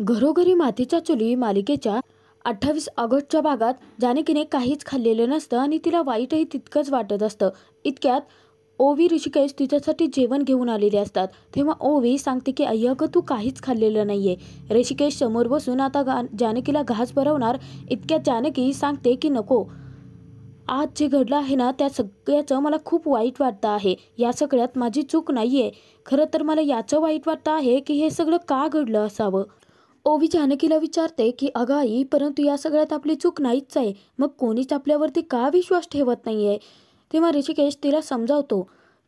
घरोघरी मातीच्या चुली मालिकेच्या अठ्ठावीस ऑगस्टच्या भागात जानकीने काहीच खाल्लेलं नसतं आणि तिला वाईटही तितकंच वाटत असतं इतक्यात ओवी ऋषिकेश तिच्यासाठी जेवण घेऊन आलेले असतात तेव्हा ओवी सांगते की अय्या अगं तू काहीच खाल्लेलं नाहीये ऋषिकेश समोर बसून आता गा जानकीला घास भरवणार इतक्यात जानकी सांगते की नको आज जे घडलं आहे ना त्या सगळ्याचं मला खूप वाईट वाटतं आहे या सगळ्यात माझी चूक नाही आहे खरं तर मला याचं वाईट वाटतं आहे की हे सगळं का घडलं असावं ओवी जानकीला विचारते की अगं आई परंतु या सगळ्यात आपली चूक नाहीच आहे मग कोणीच आपल्यावरती का विश्वास ठेवत नाही आहे तेव्हा ऋषिकेश तिला समजावतो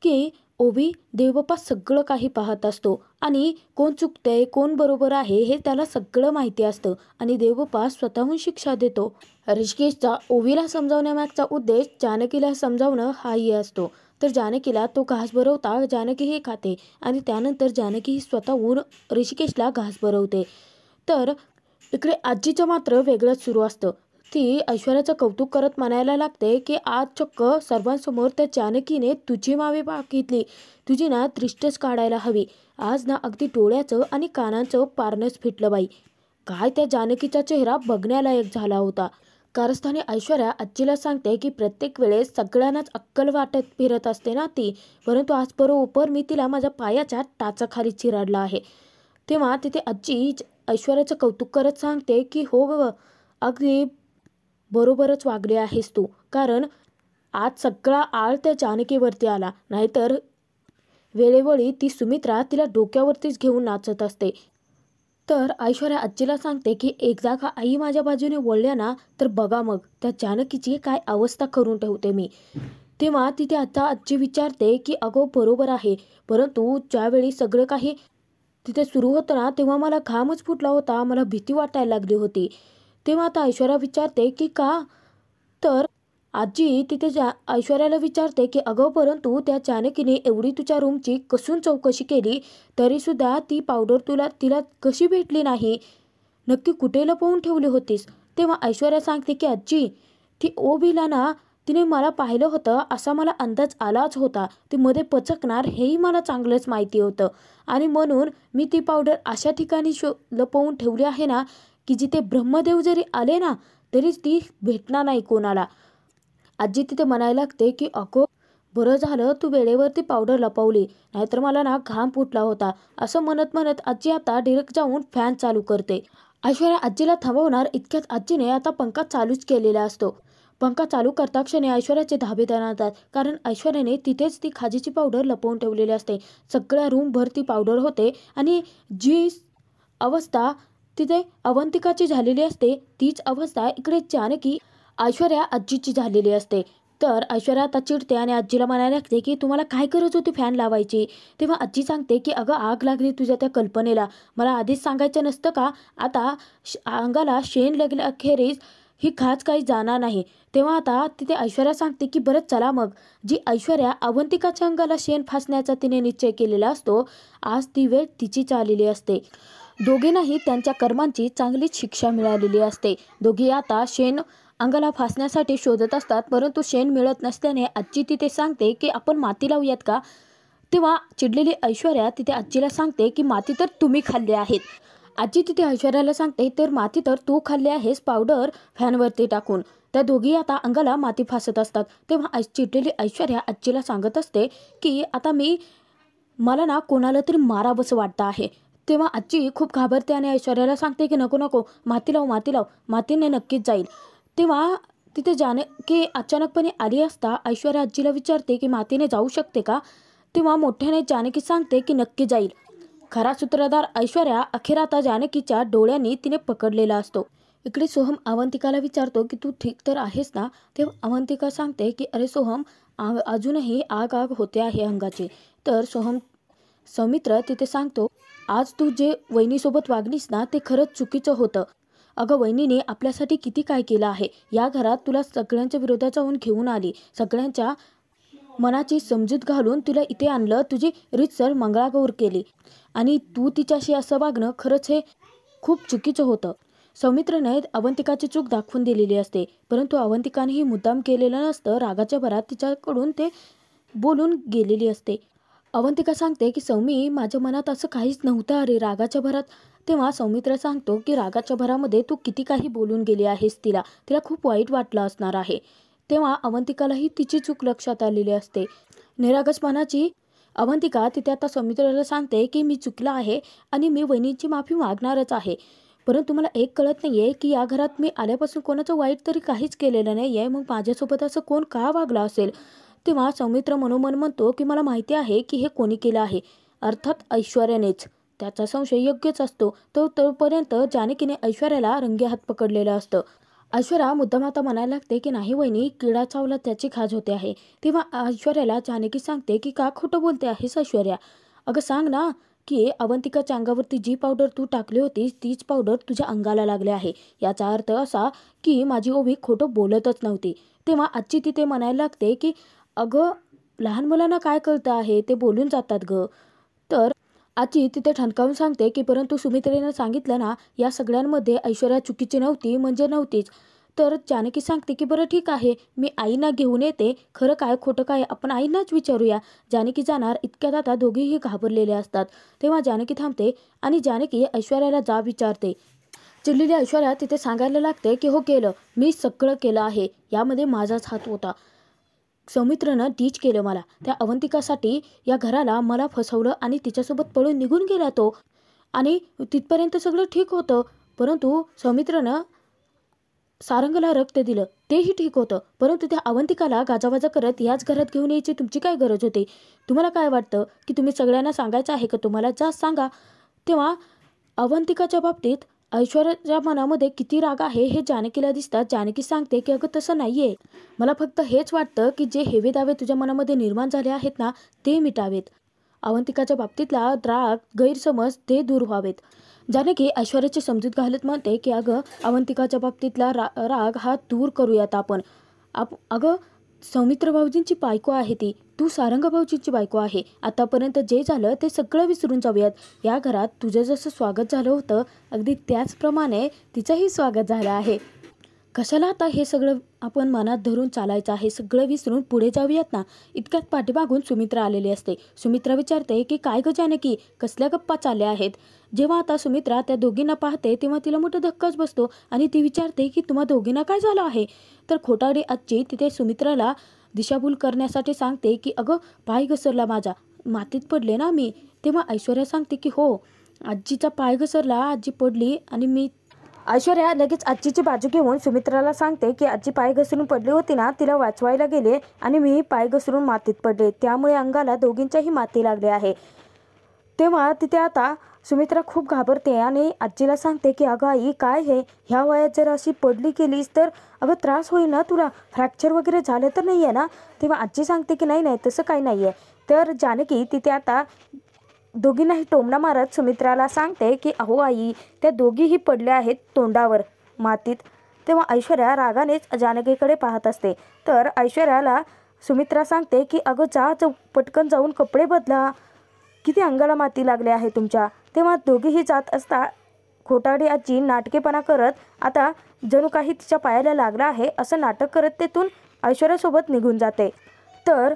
की ओवी देवबाप्पा सगळं काही पाहत असतो आणि कोण चुकतंय कोण बरोबर आहे हे त्याला सगळं माहिती असतं आणि देवबाप्पा स्वतःहून शिक्षा देतो ऋषिकेशचा ओवीला समजावण्यामागचा उद्देश जानकीला समजावणं हाही असतो तर जानकीला तो घास भरवता जानकी हे खाते आणि त्यानंतर जानकी ही स्वतःहून ऋषिकेशला घास भरवते तर इकडे आजीचं मात्र वेगळंच सुरू असतं ती ऐश्वर्याचं कौतुक करत म्हणायला लागते की आज चक्क सर्वांसमोर त्या जानकीने तुझी मावे पाकितली तुझी ना दृष्टच काढायला हवी आज ना अगदी डोळ्याचं आणि कानांचं पारणंच फिटलं बाई काय त्या जानकीचा चेहरा बघण्यालायक झाला होता कारस्थानी ऐश्वर्या आजीला सांगते की प्रत्येक वेळेस सगळ्यांनाच अक्कल वाटत फिरत असते ना ती परंतु आज बरोबर मी तिला माझ्या पायाच्या टाचाखाली चिराडला आहे तेव्हा तिथे आजी ऐश्वर्याचं कौतुक करत सांगते की हो ग अगदी बरोबरच वागले आहेस तू कारण आज सगळा आळ त्या जानकीवरती आला नाहीतर वेळेवेळी ती सुमित्रा तिला डोक्यावरतीच घेऊन नाचत असते तर ऐश्वर्या आजीला सांगते की एकदा का आई माझ्या बाजूने वळल्या ना तर बघा मग त्या जानकीची काय अवस्था करून ठेवते मी तेव्हा तिथे आता आजी विचारते की अगो बरोबर आहे परंतु ज्यावेळी सगळं काही तिथे सुरू होतं ना तेव्हा मला घामच फुटला होता मला भीती वाटायला लागली होती तेव्हा आता ऐश्वर्या विचारते की का तर आजी तिथे जा ऐश्वर्याला विचारते की अगं परंतु त्या चाणकीने एवढी तुझ्या रूमची कसून चौकशी केली तरीसुद्धा ती पावडर तुला तिला कशी भेटली नाही नक्की कुठे लपवून ठेवली होतीस तेव्हा ऐश्वर्या सांगते की आजी ती भिला ना तिने मला पाहिलं होतं असा मला अंदाज आलाच होता ती मध्ये पचकणार हेही मला चांगलंच माहिती होतं आणि म्हणून मी ती पावडर अशा ठिकाणी शो लपवून ठेवली आहे ना की जिथे ब्रह्मदेव जरी आले ना तरी ती भेटणार नाही कोणाला आजी तिथे म्हणायला लागते की अको बरं झालं तू वेळेवर ती पावडर लपवली नाहीतर मला ना घाम फुटला होता असं म्हणत म्हणत आजी आता डिरेक्ट जाऊन फॅन चालू करते ऐश्वर्या आजीला थांबवणार इतक्यात आजीने आता पंखा चालूच केलेला असतो पंखा चालू करता क्षणी ऐश्वर्याचे धाबे दणातात कारण ऐश्वर्याने तिथेच ती खाजीची पावडर लपवून ठेवलेली असते सगळ्या रूमभर ती पावडर होते आणि जी अवस्था तिथे अवंतिकाची झालेली असते तीच अवस्था इकडे जानकी ऐश्वर्या आजीची झालेली असते तर ऐश्वर्या आता चिडते आणि आजीला म्हणायला लागते की तुम्हाला काय गरज होती फॅन लावायची तेव्हा आजी सांगते की अगं आग लागली तुझ्या त्या कल्पनेला मला आधीच सांगायचं नसतं का आता अंगाला शेण लगल्या अखेरीस ही खास काही जाणार नाही तेव्हा आता तिथे ऐश्वर्या सांगते की बरं चला मग जी ऐश्वर्या अवंतिकाच्या अंगाला शेण फासण्याचा तिने निश्चय केलेला असतो आज ती वेळ तिची चाललेली असते दोघींनाही त्यांच्या कर्मांची चांगलीच शिक्षा मिळालेली असते दोघी आता शेण अंगाला फासण्यासाठी शोधत असतात परंतु शेण मिळत नसल्याने आजी तिथे सांगते की आपण माती लावूयात का तेव्हा चिडलेली ऐश्वर्या तिथे आजीला सांगते की माती तर तुम्ही खाल्ली आहेत आजी तिथे ऐश्वर्याला सांगते तर माती तर तू खाल्ली आहेस पावडर फॅनवरती टाकून त्या दोघी आता अंगाला माती फासत असतात तेव्हा चिडलेली ऐश्वर्या आजीला सांगत असते की आता मी मला ना कोणाला तरी मारावंसं वाटतं आहे तेव्हा आजी खूप घाबरते आणि ऐश्वर्याला सांगते की नको नको माती लाव माती लाव मातीने नक्कीच जाईल तेव्हा तिथे जाणे की अचानकपणे आली असता ऐश्वर्या आजीला विचारते की मातीने जाऊ शकते का तेव्हा मोठ्याने जानकी सांगते की नक्की जाईल खरा सूत्रधार ऐश्वर्या अखेर आता जानकीच्या डोळ्यांनी तिने पकडलेला असतो इकडे सोहम अवंतिकाला विचारतो की तू ठीक तर आहेस ना तेव्हा अवंतिका सांगते की अरे सोहम अजूनही आग आग होते आहे अंगाचे तर सोहम सौमित्र तिथे सांगतो आज तू जे वहिनीसोबत वागलीस ना ते खरंच चुकीचं होतं अगं वहिनीने आपल्यासाठी किती काय केलं आहे या घरात तुला सगळ्यांच्या विरोधात जाऊन घेऊन आली सगळ्यांच्या मनाची समजूत घालून तुला इथे आणलं तुझी सर मंगळागौर केली आणि तू तिच्याशी असं वागणं खरंच हे खूप चुकीचं होतं सौमित्रने अवंतिकाची चूक दाखवून दिलेली असते परंतु अवंतिकाने ही मुद्दाम केलेलं नसतं रागाच्या भरात तिच्याकडून ते बोलून गेलेली असते अवंतिका सांगते की सौमी माझ्या मनात असं काहीच नव्हतं अरे रागाच्या भरात तेव्हा सौमित्र सांगतो की रागाच्या भरामध्ये तू किती काही बोलून गेली आहेस तिला तिला खूप वाईट वाटलं असणार आहे तेव्हा अवंतिकालाही तिची चूक लक्षात आलेली असते निरागसपणाची अवंतिका तिथे आता सौमित्राला सांगते की मी चुकला आहे आणि मी वहिनीची माफी मागणारच आहे परंतु मला एक कळत नाही आहे की या घरात मी आल्यापासून कोणाचं वाईट तरी काहीच केलेलं नाही आहे मग माझ्यासोबत असं कोण का वागला असेल तेव्हा सौमित्र मनोमन म्हणतो की मला माहिती आहे की हे कोणी केलं आहे अर्थात ऐश्वर्यानेच त्याचा संशय योग्यच असतो तो तोपर्यंत जानकीने ऐश्वर्याला रंगे हात पकडलेलं असतं ऐश्वर्या मुद्दाम आता म्हणायला लागते की नाही वहिनी किडा चावला त्याची खाज होते आहे तेव्हा ऐश्वर्याला जानकी सांगते की का खोटं बोलते आहेस ऐश्वर्या अगं सांग ना की अवंतिका अंगावरती जी पावडर तू टाकली होती तीच पावडर तुझ्या अंगाला लागली आहे याचा अर्थ असा की माझी ओबी खोटं बोलतच नव्हती तेव्हा आजची तिथे म्हणायला लागते की अगं लहान मुलांना काय कळतं आहे ते बोलून जातात ग तर आजी तिथे ठणकावून सांगते की परंतु सुमित्रेनं सांगितलं ना या सगळ्यांमध्ये ऐश्वर्या चुकीची नव्हती म्हणजे नव्हतीच तर जानकी सांगते की बरं ठीक आहे मी आईना घेऊन येते खरं काय खोटं काय आपण आईनाच विचारूया जानकी जाणार इतक्यात आता दोघीही घाबरलेले असतात तेव्हा जानकी थांबते आणि जानकी ऐश्वर्याला जा विचारते चिडलेली ऐश्वर्या तिथे सांगायला लागते की हो केलं मी सगळं केलं आहे यामध्ये माझाच हात होता सौमित्रनं टीच केलं मला त्या अवंतिकासाठी या घराला मला फसवलं आणि तिच्यासोबत पळून निघून गेला तो आणि तिथपर्यंत सगळं ठीक होतं परंतु सौमित्रनं सारंगला रक्त दिलं तेही ठीक होतं परंतु त्या अवंतिकाला गाजावाजा करत याच घरात घेऊन यायची तुमची काय गरज होती तुम्हाला काय वाटतं की तुम्ही सगळ्यांना सांगायचं आहे का तुम्हाला जास्त सांगा तेव्हा अवंतिकाच्या बाबतीत ऐश्वर्याच्या मनामध्ये किती राग आहे हे जानकीला दिसतात जानकी सांगते की अगं तसं नाहीये मला फक्त हेच वाटतं की जे हेवे दावे तुझ्या मनामध्ये निर्माण झाले आहेत ना ते मिटावेत अवंतिकाच्या बाबतीतला राग गैरसमज ते दूर व्हावेत जानकी ऐश्वर्याची समजूत घालत म्हणते की अगं अवंतिकाच्या बाबतीतला रा राग हा दूर करूयात आपण आप अगं सौमित्र भाऊजींची बायको आहे ती तू सारंग भाऊजींची बायको आहे आतापर्यंत जे झालं ते सगळं विसरून जाऊयात या घरात तुझं जसं स्वागत झालं होतं अगदी त्याचप्रमाणे तिचंही स्वागत झालं आहे कशाला आता हे सगळं आपण मनात धरून चालायचं आहे सगळं विसरून पुढे जाऊयात ना इतक्यात पाठीमागून सुमित्रा आलेली असते सुमित्रा विचारते की काय ग जानकी कसल्या गप्पा चालल्या आहेत जेव्हा आता सुमित्रा त्या दोघींना पाहते तेव्हा तिला मोठा धक्काच बसतो आणि ती विचारते की तुम्हा दोघींना काय झालं आहे तर खोटाडी आजची तिथे सुमित्राला दिशाभूल करण्यासाठी सांगते की अगं पाय घसरला माझा मातीत पडले ना मी तेव्हा ऐश्वर्या सांगते की हो आजीचा पाय घसरला आजी पडली आणि मी ऐश्वर्या लगेच आजीची बाजू घेऊन सुमित्राला सांगते की आजी पाय घसरून पडली होती ना तिला वाचवायला गेले आणि मी पाय घसरून मातीत पडले त्यामुळे अंगाला दोघींच्याही माती लागली आहे तेव्हा तिथे आता सुमित्रा खूप घाबरते आणि आजीला सांगते की अगं आई काय हे ह्या वयात जर अशी पडली गेलीस तर अगं त्रास होईल ना तुला फ्रॅक्चर वगैरे झालं तर नाही आहे ना तेव्हा आजी सांगते की नाही नाही तसं काही नाही आहे तर जानकी तिथे आता दोघींनाही टोमणा मारत सुमित्राला सांगते की अहो आई त्या दोघीही पडल्या आहेत तोंडावर मातीत तेव्हा ऐश्वर्या रागानेच जानकीकडे पाहत असते तर ऐश्वर्याला सुमित्रा सांगते की अगं जा पटकन जाऊन कपडे बदला किती अंगाला माती लागली आहे तुमच्या तेव्हा दोघीही जात असता खोटाडी आजी नाटकेपणा करत आता जणू काही तिच्या पायाला लागला आहे असं नाटक करत तेथून ऐश्वर्यासोबत निघून जाते तर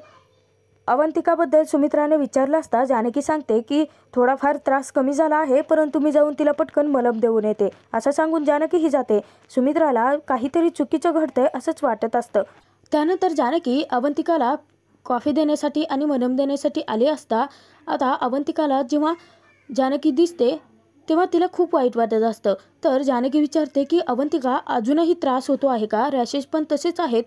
अवंतिकाबद्दल सुमित्राने विचारलं असता जानकी सांगते की थोडाफार त्रास कमी झाला आहे परंतु मी जाऊन तिला पटकन मलम देऊन येते असं सांगून जानकी ही जाते सुमित्राला काहीतरी चुकीचं घडतंय असंच वाटत असतं त्यानंतर जानकी अवंतिकाला कॉफी देण्यासाठी आणि मलम देण्यासाठी आले असता आता अवंतिकाला जेव्हा जानकी दिसते तेव्हा तिला खूप वाईट वाटत असतं तर जानकी विचारते की अवंतिका अजूनही त्रास होतो आहे का रॅशेस पण तसेच आहेत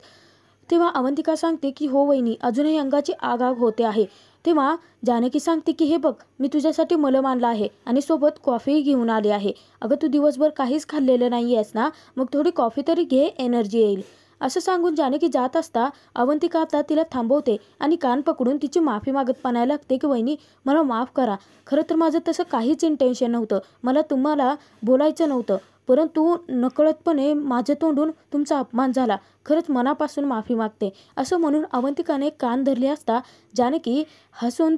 तेव्हा अवंतिका सांगते की हो वहिनी अजूनही अंगाची आग आग होते आहे तेव्हा जानकी सांगते की हे बघ मी तुझ्यासाठी मलम आणला आहे आणि सोबत कॉफीही घेऊन आली आहे अगं तू दिवसभर काहीच खाल्लेलं नाही आहेस ना मग थोडी कॉफी तरी घे एनर्जी येईल असं सांगून जानकी जात असता अवंतिका आता तिला थांबवते आणि कान पकडून तिची माफी मागत म्हणायला लागते की वहिनी मला माफ करा खरं तर माझं तसं काहीच इंटेन्शन नव्हतं मला तुम्हाला बोलायचं नव्हतं परंतु नकळतपणे माझ्या तोंडून तुमचा अपमान झाला खरंच मनापासून माफी मागते असं म्हणून अवंतिकाने कान धरले असता जानकी हसून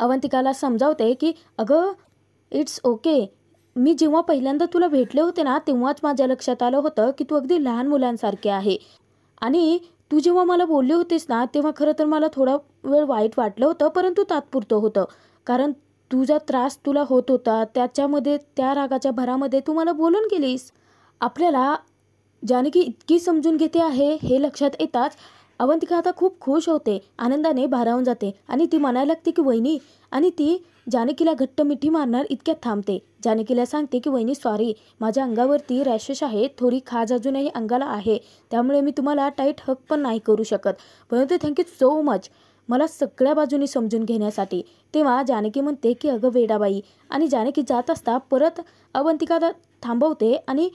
अवंतिकाला समजावते की अगं इट्स ओके मी जेव्हा पहिल्यांदा तुला भेटले होते ना तेव्हाच माझ्या लक्षात आलं होतं की तू अगदी लहान मुलांसारखी आहे आणि तू जेव्हा मला बोलली होतीस ना तेव्हा खरं तर मला थोडा वेळ वाईट वाटलं होतं परंतु तात्पुरतं होतं कारण तुझा त्रास तुला होत होता त्याच्यामध्ये त्या रागाच्या भरामध्ये तू मला बोलून गेलीस आपल्याला जानकी इतकी समजून घेते आहे हे लक्षात येताच अवंतिका आता खूप खुश होते आनंदाने भारावून जाते आणि ती म्हणायला लागते की वहिनी आणि ती जानकीला घट्ट मिठी मारणार इतक्यात थांबते जानकीला सांगते की वहिनी सॉरी माझ्या अंगावरती रॅशेस आहे थोडी खाज अजूनही अंगाला आहे त्यामुळे मी तुम्हाला टाईट हक पण नाही करू शकत परंतु थँक्यू सो मच मला सगळ्या बाजूनी समजून घेण्यासाठी तेव्हा जानकी म्हणते की अगं वेडाबाई आणि जानकी जात असता परत अवंतिकाला थांबवते आणि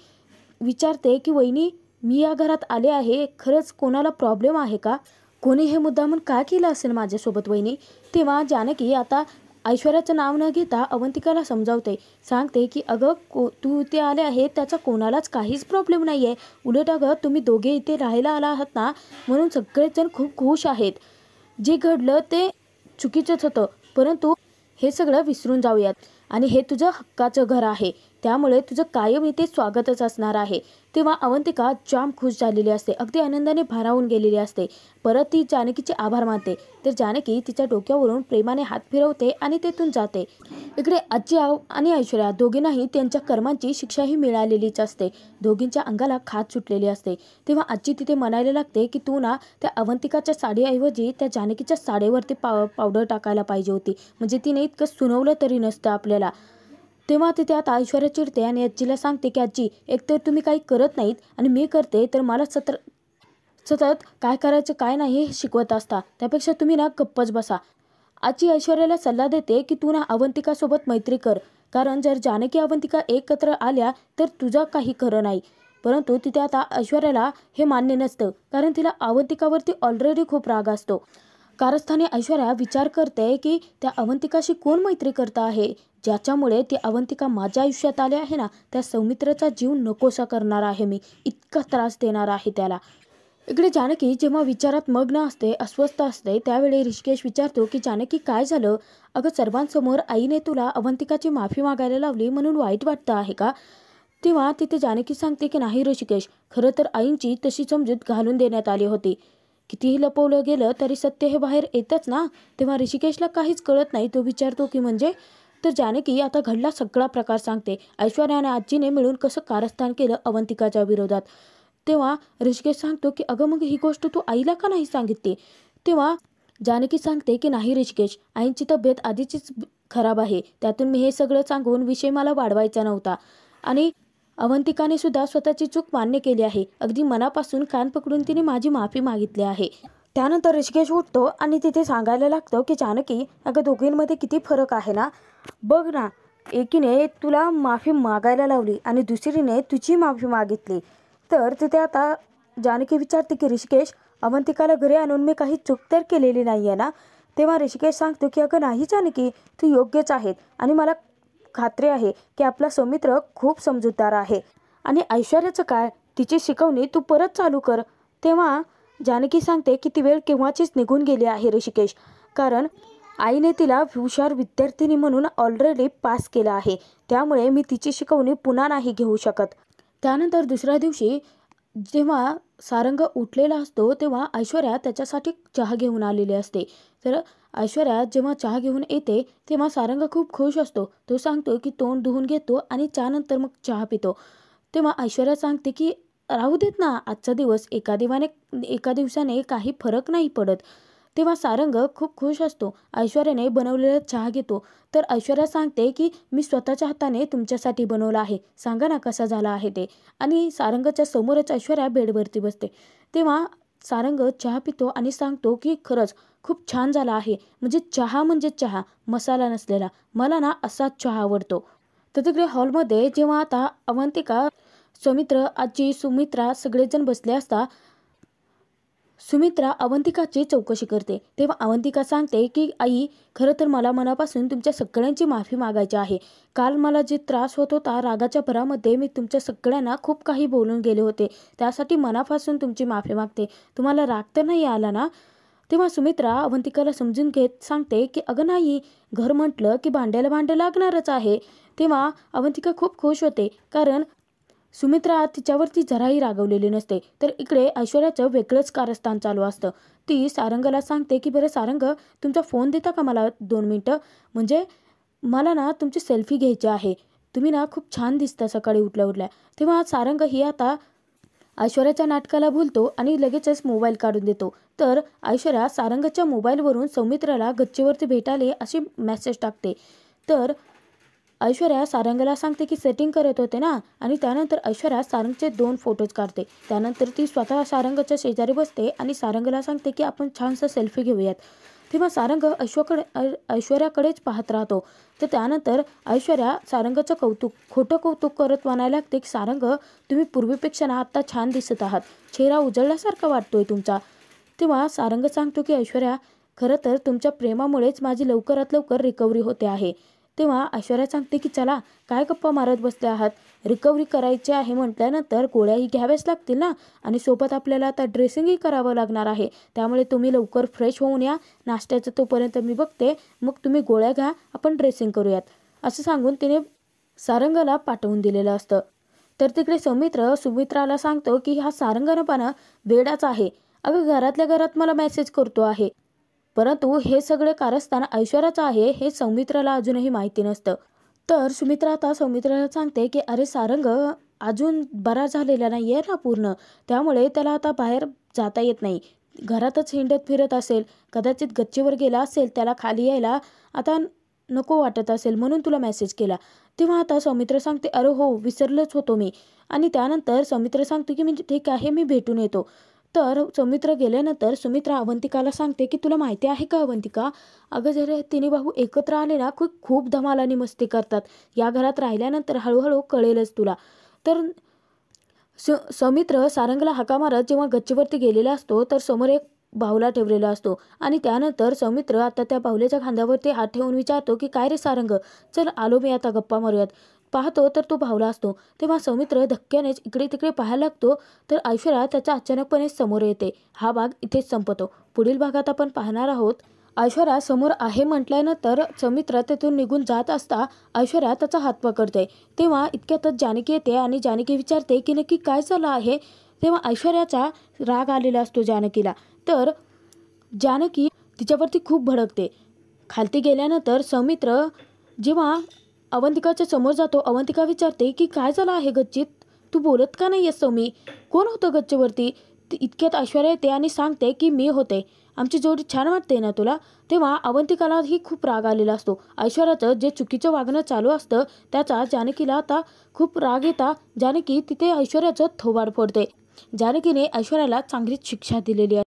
विचारते की वहिनी मी या घरात आले आहे खरंच कोणाला प्रॉब्लेम आहे का कोणी हे मुद्दामून काय केलं असेल माझ्यासोबत वहिनी तेव्हा जानकी आता ऐश्वर्याचं नाव न घेता अवंतिकाला समजावते सांगते की अगं को तू इथे आले आहे त्याचा कोणालाच काहीच प्रॉब्लेम नाही आहे उलट अगं तुम्ही दोघे इथे राहायला आला आहात ना म्हणून सगळेजण खूप खुश आहेत जे घडलं ते चुकीचंच होतं परंतु हे सगळं विसरून जाऊयात आणि हे तुझं हक्काचं घर आहे त्यामुळे तुझं कायम इथे स्वागतच असणार आहे तेव्हा अवंतिका जाम खुश झालेली असते अगदी आनंदाने भारावून गेलेली असते परत ती जानकीचे आभार मानते तर जानकी तिच्या डोक्यावरून प्रेमाने हात फिरवते आणि तेथून जाते इकडे आजी आणि ऐश्वर्या दोघींनाही त्यांच्या कर्मांची शिक्षाही मिळालेलीच असते दोघींच्या अंगाला खात सुटलेली असते तेव्हा आजी तिथे म्हणायला लागते की तू ना त्या अवंतिकाच्या साडीऐवजी त्या जानकीच्या साडीवरती पाव पावडर टाकायला पाहिजे होती म्हणजे तिने इतकं सुनवलं तरी नसतं आपल्याला तेव्हा ते त्यात ऐश्वर्या चिडते आणि आजीला सांगते की आजी एकतर तुम्ही काही करत नाहीत आणि मी करते तर मला सत्र सतत काय करायचं काय नाही हे शिकवत असता त्यापेक्षा तुम्ही ना गप्पच बसा आजी ऐश्वर्याला सल्ला देते की तू ना अवंतिकासोबत मैत्री कर कारण जर जानकी अवंतिका एकत्र आल्या तर तुझा काही खरं नाही परंतु तिथे आता ऐश्वर्याला हे मान्य नसतं कारण तिला अवंतिकावरती ऑलरेडी खूप राग असतो कारस्थानी ऐश्वर्या विचार करते की त्या अवंतिकाशी कोण मैत्री करता आहे ज्याच्यामुळे ती अवंतिका माझ्या आयुष्यात आली आहे ना त्या सौमित्रचा जीव नकोसा करणार आहे मी इतका त्रास देणार आहे त्याला इकडे जानकी जेव्हा विचारात मग्न असते अस्वस्थ असते त्यावेळी ऋषिकेश विचारतो की जानकी काय झालं अगं सर्वांसमोर आईने तुला अवंतिकाची माफी मागायला लावली म्हणून वाईट वाटतं आहे का तेव्हा तिथे जानकी सांगते की नाही ऋषिकेश खरं तर आईंची तशी समजूत घालून देण्यात आली होती कितीही लपवलं गेलं तरी सत्य हे बाहेर येतच ना तेव्हा ऋषिकेशला काहीच कळत नाही तो विचारतो की म्हणजे तर जानकी आता घडला सगळा प्रकार सांगते ऐश्वर्या आणि आजीने मिळून कसं कारस्थान केलं अवंतिकाच्या विरोधात तेव्हा ऋषिकेश सांगतो की अगं मग ही गोष्ट तू आईला का नाही सांगितली तेव्हा जानकी सांगते की नाही ऋषिकेश आईंची तब्येत आधीचीच खराब आहे त्यातून मी हे सगळं सांगून विषय मला वाढवायचा नव्हता आणि अवंतिकाने सुद्धा स्वतःची चूक मान्य केली आहे अगदी मनापासून कान पकडून तिने माझी माफी मागितली आहे त्यानंतर ऋषिकेश उठतो आणि तिथे सांगायला लागतो की जानकी अगं दोघींमध्ये किती फरक आहे ना बघ ना एकीने तुला माफी मागायला लावली आणि दुसरीने तुझी माफी मागितली तर तिथे आता जानकी विचारते की ऋषिकेश अवंतिकाला घरी आणून मी काही चूक तर केलेली नाही आहे ना तेव्हा ऋषिकेश सांगतो की अगं नाही जानकी तू योग्यच आहे आणि मला खात्री आहे की आपला सौमित्र खूप समजूतदार आहे आणि ऐश्वर्याचं काय तिची शिकवणी तू परत चालू कर तेव्हा जानकी सांगते की ती वेळ केव्हाचीच निघून गेली आहे ऋषिकेश कारण आईने तिला हुशार विद्यार्थिनी म्हणून ऑलरेडी पास केला आहे त्यामुळे मी तिची शिकवणी पुन्हा नाही घेऊ शकत त्यानंतर दुसऱ्या दिवशी जेव्हा सारंग उठलेला असतो तेव्हा ऐश्वर्या त्याच्यासाठी चहा घेऊन आलेली असते तर ऐश्वर्या जेव्हा चहा घेऊन येते तेव्हा सारंग खूप खुश असतो तो सांगतो की तोंड धुवून घेतो आणि चहानंतर मग चहा पितो तेव्हा ऐश्वर्या सांगते की राहू देत ना आजचा दिवस एका दिवाने एका दिवसाने काही फरक नाही पडत तेव्हा सारंग खूप खुश असतो ऐश्वर्याने बनवलेला चहा घेतो तर ऐश्वर्या सांगते की मी स्वतःच्या हाताने तुमच्यासाठी बनवला आहे सांगा ना कसा झाला आहे ते आणि सारंगच्या समोरच ऐश्वर्या बेडवरती बसते तेव्हा सारंग चहा पितो आणि सांगतो की खरंच खूप छान झाला आहे म्हणजे चहा म्हणजे चहा मसाला नसलेला मला ना असा चहा आवडतो तर तिकडे हॉलमध्ये जेव्हा आता अवंतिका सौमित्र आजी सुमित्रा सगळेजण बसले असता सुमित्रा अवंतिकाची चौकशी करते तेव्हा अवंतिका सांगते की आई खरं तर मला मनापासून तुमच्या सगळ्यांची माफी मागायची आहे काल मला जे त्रास होत होता रागाच्या भरामध्ये मी तुमच्या सगळ्यांना खूप काही बोलून गेले होते त्यासाठी मनापासून तुमची माफी मागते तुम्हाला राग तर नाही आला ना तेव्हा सुमित्रा अवंतिकाला समजून घेत सांगते की अगं नाही घर म्हटलं की भांड्याला भांडे लागणारच आहे तेव्हा अवंतिका खूप खुश होते कारण सुमित्रा तिच्यावरती जराही रागवलेली नसते तर इकडे ऐश्वर्याचं वेगळंच कारस्थान चालू असतं ती सारंगाला सांगते की बरं सारंग तुमचा फोन देता का मला दोन मिनटं म्हणजे मला ना तुमची सेल्फी घ्यायची आहे तुम्ही ना खूप छान दिसता सकाळी उठल्या उठल्या तेव्हा सारंग ही आता ऐश्वर्याच्या नाटकाला भूलतो आणि लगेचच मोबाईल काढून देतो तर ऐश्वर्या सारंगच्या मोबाईलवरून सौमित्राला गच्चीवरती भेटाले अशी मेसेज टाकते तर ऐश्वर्या सारंगला सांगते की सेटिंग करत होते ना आणि त्यानंतर ऐश्वर्या सारंगचे दोन फोटोज काढते त्यानंतर ती स्वतः सारंगच्या शेजारी बसते आणि सारंगला सांगते की आपण छानसं सेल्फी घेऊयात तेव्हा सारंग ऐश्वकडे ऐश्वर्याकडेच पाहत राहतो तर त्यानंतर ऐश्वर्या सारंगचं कौतुक खोटं कौतुक करत म्हणायला लागते की सारंग तुम्ही पूर्वीपेक्षा ना आत्ता छान दिसत आहात चेहरा उजळल्यासारखा वाटतोय तुमचा तेव्हा सारंग सांगतो की ऐश्वर्या खरं तर तुमच्या प्रेमामुळेच माझी लवकरात लवकर रिकव्हरी होते आहे तेव्हा ऐश्वर्या सांगते की चला काय गप्पा मारत बसले आहात रिकव्हरी करायची आहे म्हटल्यानंतर गोळ्याही घ्याव्याच लागतील ना आणि सोबत आपल्याला आता ड्रेसिंगही करावं लागणार आहे त्यामुळे तुम्ही लवकर फ्रेश होऊन या नाश्त्याचं तोपर्यंत मी बघते मग तुम्ही गोळ्या घ्या आपण ड्रेसिंग करूयात असं सांगून तिने सारंगाला पाठवून दिलेलं असतं तर तिकडे सौमित्र सुमित्राला सांगतो की हा सारंगरपणा वेडाच आहे अगं घरातल्या घरात मला मेसेज करतो आहे परंतु हे सगळे कारस्थान ऐश्वर्याचं आहे हे सौमित्राला अजूनही माहिती नसतं तर सुमित्रा आता सौमित्राला सांगते की अरे सारंग अजून बरा झालेला नाही आहे ना पूर्ण त्यामुळे त्याला आता बाहेर जाता येत नाही घरातच हिंडत फिरत असेल कदाचित गच्चीवर गेला असेल त्याला खाली यायला आता नको वाटत असेल म्हणून तुला मेसेज केला तेव्हा आता सौमित्र सांगते अरे हो विसरलंच होतो मी आणि त्यानंतर सौमित्र सांगतो की म्हणजे ठीक आहे मी भेटून येतो तर सौमित्र गेल्यानंतर सुमित्रा अवंतिकाला सांगते की तुला माहिती आहे का अवंतिका अगं जर तिने भाऊ एकत्र आले ना खूप खूप धमाल आणि मस्ती करतात या घरात राहिल्यानंतर हळूहळू कळेलच तुला तर स सौमित्र सारंगला हाका मारत जेव्हा गच्चीवरती गेलेला असतो तर समोर एक बाहुला ठेवलेला असतो आणि त्यानंतर सौमित्र आता त्या बाहुल्याच्या खांद्यावरती हात ठेवून विचारतो की काय रे सारंग चल आलो मी आता गप्पा मारूयात पाहतो तर तो भावला असतो तेव्हा सौमित्र धक्क्यानेच इकडे तिकडे पाहायला लागतो तर ऐश्वर्या त्याच्या अचानकपणे समोर येते हा भाग इथेच संपतो पुढील भागात आपण पाहणार आहोत ऐश्वर्या समोर आहे म्हटल्यानंतर समित्र तेथून निघून जात असता ऐश्वर्या त्याचा हात पकडते तेव्हा इतक्यातच जानकी येते आणि जानकी विचारते की नक्की काय झालं आहे तेव्हा ऐश्वर्याचा राग आलेला असतो जानकीला तर जानकी तिच्यावरती खूप भडकते खालती गेल्यानंतर सौमित्र जेव्हा अवंतिकाच्या समोर जातो अवंतिका विचारते की काय झालं आहे गच्चीत तू बोलत का नाही आहेस मी कोण होतं गच्चीवरती इतक्यात ऐश्वर्या येते आणि सांगते की मी होते आमची जोडी छान वाटते ना तुला तेव्हा अवंतिकालाही खूप राग आलेला असतो ऐश्वर्याचं जे चुकीचं वागणं चालू असतं त्याचा जानकीला आता खूप राग येता जानकी तिथे ऐश्वर्याचं थोबाड फोडते जानकीने ऐश्वर्याला चांगलीच शिक्षा दिलेली आहे